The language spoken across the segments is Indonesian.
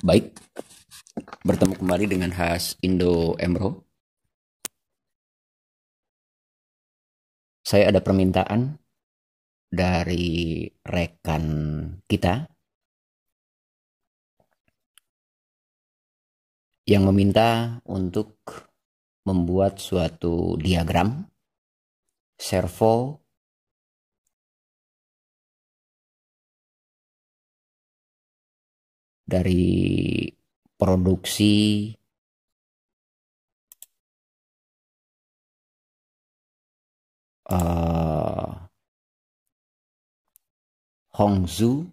Baik, bertemu kembali dengan khas Indo Emro. Saya ada permintaan dari rekan kita yang meminta untuk membuat suatu diagram servo dari produksi uh, eh, Hongzhu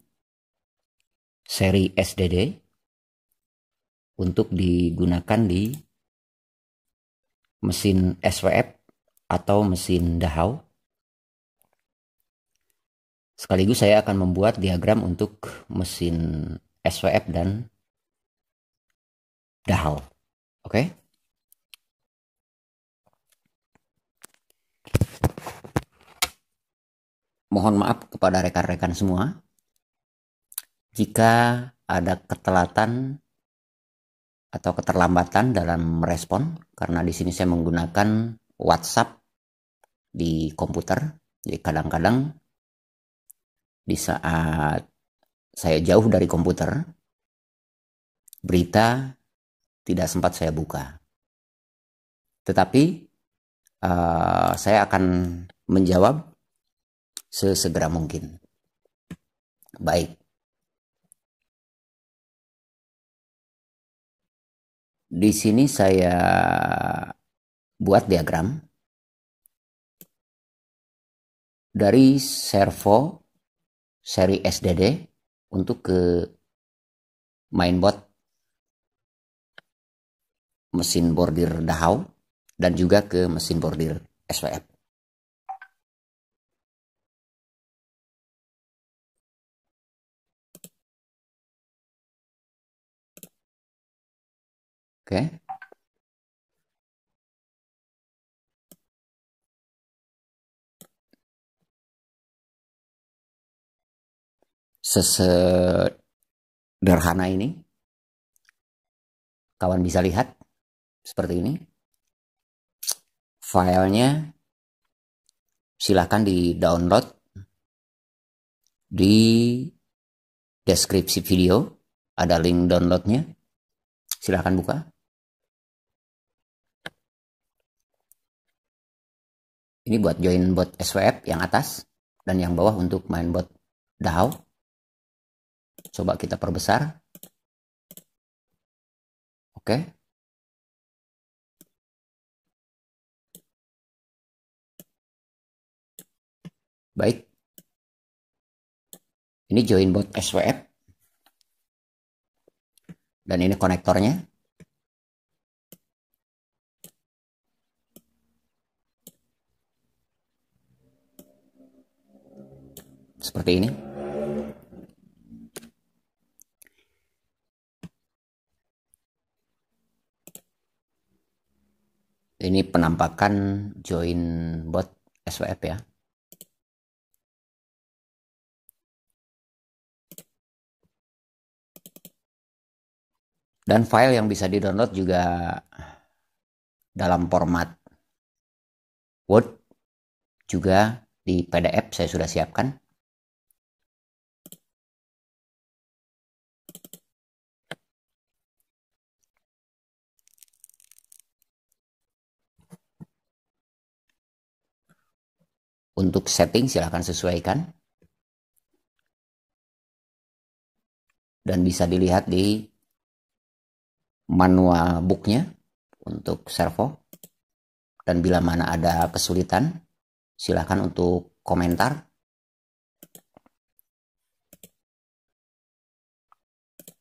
seri SDD untuk digunakan di mesin SWF atau mesin Dahau. Sekaligus saya akan membuat diagram untuk mesin SWF dan dahal. Oke? Okay? Mohon maaf kepada rekan-rekan semua jika ada ketelatan atau keterlambatan dalam merespon karena di sini saya menggunakan WhatsApp di komputer. Jadi kadang-kadang di saat saya jauh dari komputer, berita tidak sempat saya buka. Tetapi uh, saya akan menjawab sesegera mungkin. Baik. Di sini saya buat diagram dari servo seri SDD untuk ke mainboard mesin bordir Dahau dan juga ke mesin bordir SWF. Oke. Okay. sesederhana ini. Kawan bisa lihat seperti ini. Filenya silahkan di download di deskripsi video ada link downloadnya silahkan buka ini buat join bot SWF yang atas dan yang bawah untuk main bot DAO Coba kita perbesar. Oke. Baik. Ini join bot SWF. Dan ini konektornya. Seperti ini. ini penampakan join bot SWF ya dan file yang bisa di download juga dalam format Word juga di PDF saya sudah siapkan Untuk setting silahkan sesuaikan. Dan bisa dilihat di manual booknya untuk servo. Dan bila mana ada kesulitan, silahkan untuk komentar.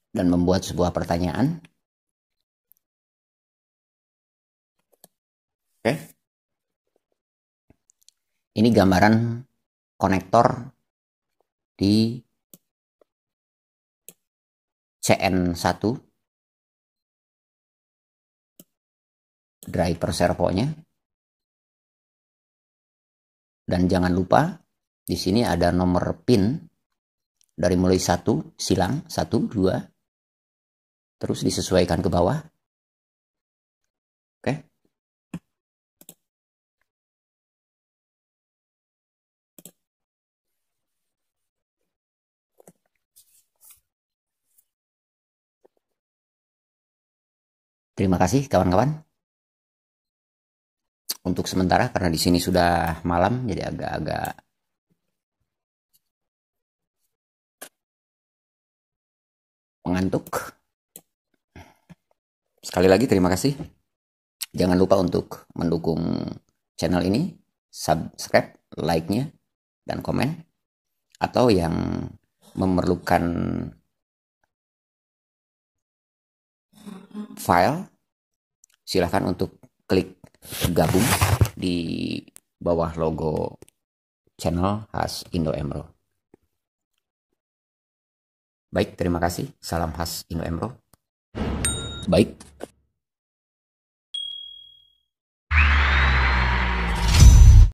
Dan membuat sebuah pertanyaan. Oke. Okay ini gambaran konektor di CN1 driver servonya dan jangan lupa di sini ada nomor pin dari mulai 1 silang 1 2 terus disesuaikan ke bawah Terima kasih kawan-kawan. Untuk sementara karena di sini sudah malam jadi agak-agak mengantuk. Sekali lagi terima kasih. Jangan lupa untuk mendukung channel ini, subscribe, like-nya, dan komen. Atau yang memerlukan file, silahkan untuk klik gabung di bawah logo channel khas Indo Emro. Baik, terima kasih. Salam khas Indo Emro. Baik,